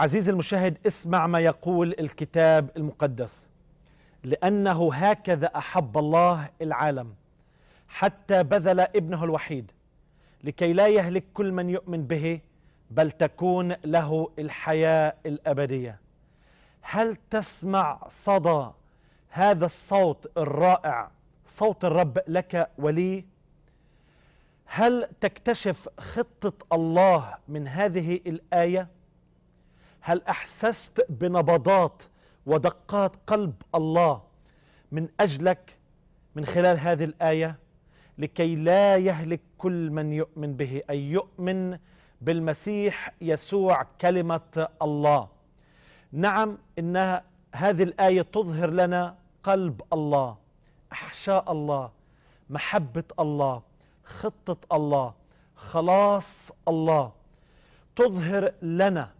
عزيزي المشاهد اسمع ما يقول الكتاب المقدس لأنه هكذا أحب الله العالم حتى بذل ابنه الوحيد لكي لا يهلك كل من يؤمن به بل تكون له الحياة الأبدية هل تسمع صدى هذا الصوت الرائع صوت الرب لك ولي هل تكتشف خطة الله من هذه الآية؟ هل احسست بنبضات ودقات قلب الله من اجلك من خلال هذه الايه لكي لا يهلك كل من يؤمن به اي يؤمن بالمسيح يسوع كلمه الله نعم ان هذه الايه تظهر لنا قلب الله احشاء الله محبه الله خطه الله خلاص الله تظهر لنا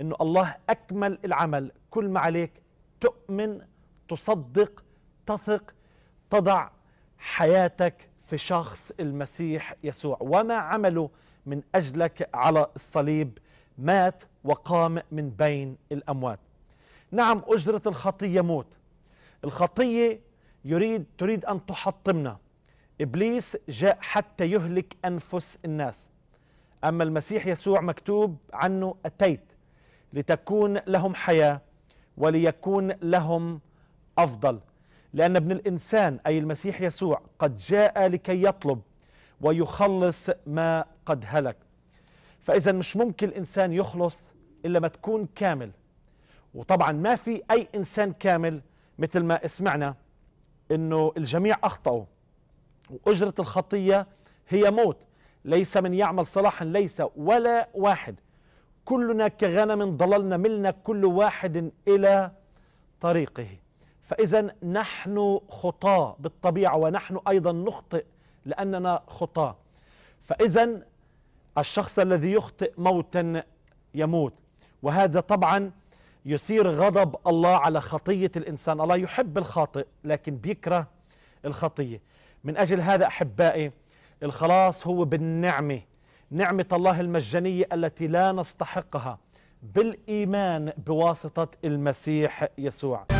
انه الله اكمل العمل كل ما عليك تؤمن تصدق تثق تضع حياتك في شخص المسيح يسوع وما عمله من اجلك على الصليب مات وقام من بين الاموات نعم اجره الخطيه موت الخطيه يريد تريد ان تحطمنا ابليس جاء حتى يهلك انفس الناس اما المسيح يسوع مكتوب عنه اتيت لتكون لهم حياه وليكون لهم افضل لان ابن الانسان اي المسيح يسوع قد جاء لكي يطلب ويخلص ما قد هلك فاذا مش ممكن الانسان يخلص الا ما تكون كامل وطبعا ما في اي انسان كامل مثل ما سمعنا انه الجميع اخطاوا واجره الخطيه هي موت ليس من يعمل صلاحا ليس ولا واحد كلنا كغنم ضللنا ملنا كل واحد إلى طريقه فإذا نحن خطاة بالطبيعة ونحن أيضا نخطئ لأننا خطاة فإذا الشخص الذي يخطئ موتا يموت وهذا طبعا يثير غضب الله على خطية الإنسان الله يحب الخاطئ لكن بيكره الخطية من أجل هذا أحبائي الخلاص هو بالنعمة نعمة الله المجانية التي لا نستحقها بالإيمان بواسطة المسيح يسوع